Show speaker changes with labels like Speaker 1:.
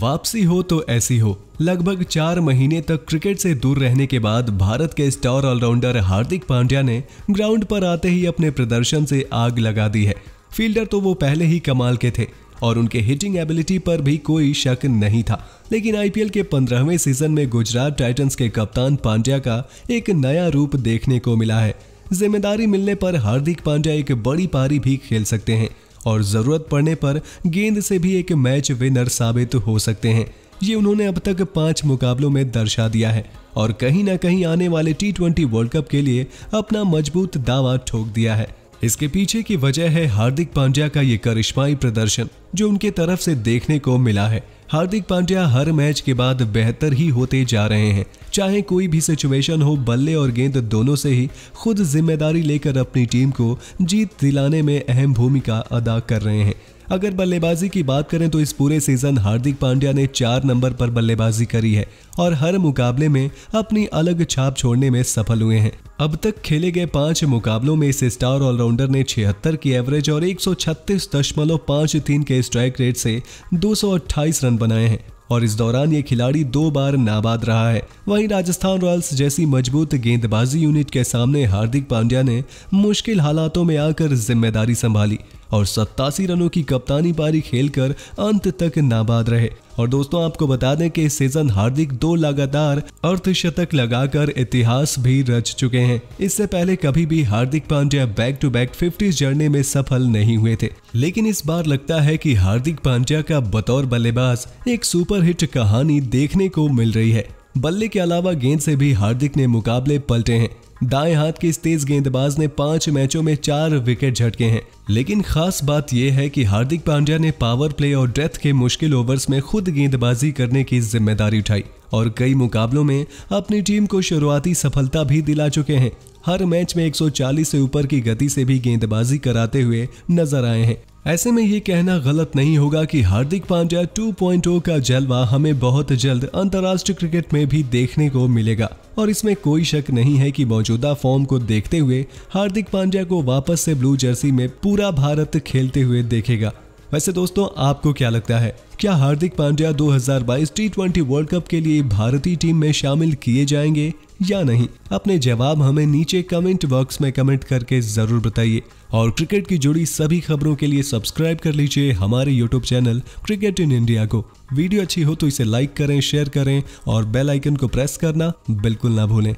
Speaker 1: वापसी हो तो ऐसी हो लगभग चार महीने तक क्रिकेट से दूर रहने के बाद भारत के स्टार ऑलराउंडर हार्दिक पांड्या ने ग्राउंड पर आते ही अपने प्रदर्शन से आग लगा दी है फील्डर तो वो पहले ही कमाल के थे और उनके हिटिंग एबिलिटी पर भी कोई शक नहीं था लेकिन आईपीएल के पंद्रहवें सीजन में गुजरात टाइटंस के कप्तान पांड्या का एक नया रूप देखने को मिला है जिम्मेदारी मिलने पर हार्दिक पांड्या एक बड़ी पारी भी खेल सकते हैं और ज़रूरत पड़ने पर गेंद से भी एक मैच विनर साबित हो सकते हैं ये उन्होंने अब तक पांच मुकाबलों में दर्शा दिया है और कहीं ना कहीं आने वाले टी वर्ल्ड कप के लिए अपना मजबूत दावा ठोक दिया है इसके पीछे की वजह है हार्दिक पांड्या का ये करिश्माई प्रदर्शन जो उनके तरफ से देखने को मिला है हार्दिक पांड्या हर मैच के बाद बेहतर ही होते जा रहे हैं चाहे कोई भी सिचुएशन हो बल्ले और गेंद दोनों से ही खुद जिम्मेदारी लेकर अपनी टीम को जीत दिलाने में अहम भूमिका अदा कर रहे हैं अगर बल्लेबाजी की बात करें तो इस पूरे सीजन हार्दिक पांड्या ने चार नंबर पर बल्लेबाजी करी है और हर मुकाबले में अपनी अलग छाप छोड़ने में सफल हुए हैं अब तक खेले गए पांच मुकाबलों में इस स्टार ऑलराउंडर ने छिहत्तर की एवरेज और एक के स्ट्राइक रेट से दो रन बनाए हैं और इस दौरान ये खिलाड़ी दो बार नाबाद रहा है वहीं राजस्थान रॉयल्स जैसी मजबूत गेंदबाजी यूनिट के सामने हार्दिक पांड्या ने मुश्किल हालातों में आकर जिम्मेदारी संभाली और सत्तासी रनों की कप्तानी पारी खेलकर अंत तक नाबाद रहे और दोस्तों आपको बता दें कि इस सीजन हार्दिक दो लगातार अर्धशतक लगाकर इतिहास भी रच चुके हैं इससे पहले कभी भी Hardik Pandya back to back fifty journey में सफल नहीं हुए थे लेकिन इस बार लगता है कि हार्दिक पांड्या का बतौर बल्लेबाज एक सुपरहिट कहानी देखने को मिल रही है बल्ले के अलावा गेंद से भी हार्दिक ने मुकाबले पलटे हैं दाएं हाथ के इस तेज गेंदबाज ने पांच मैचों में चार विकेट झटके हैं लेकिन खास बात यह है कि हार्दिक पांड्या ने पावर प्ले और डेथ के मुश्किल ओवर्स में खुद गेंदबाजी करने की जिम्मेदारी उठाई और कई मुकाबलों में अपनी टीम को शुरुआती सफलता भी दिला चुके हैं हर मैच में 140 से ऊपर की गति से भी गेंदबाजी कराते हुए नजर आए हैं ऐसे में ये कहना गलत नहीं होगा कि हार्दिक पांड्या 2.0 का जलवा हमें बहुत जल्द अंतर्राष्ट्रीय क्रिकेट में भी देखने को मिलेगा और इसमें कोई शक नहीं है कि मौजूदा फॉर्म को देखते हुए हार्दिक पांड्या को वापस से ब्लू जर्सी में पूरा भारत खेलते हुए देखेगा वैसे दोस्तों आपको क्या लगता है क्या Hardik Pandya 2022 T world cup के लिए भारतीय टीम में शामिल किए जाएंगे या नहीं अपने जवाब हमें नीचे कमेंट बॉक्स में कमेंट करके जरूर बताइए और क्रिकेट की जुड़ी सभी खबरों के लिए सब्सक्राइब कर लीजिए हमारे YouTube channel cricket in India को वीडियो अच्छी हो तो इसे लाइक करें शेयर करें और बेल आइकन को प्रेस करना बिल्कुल ना भूलें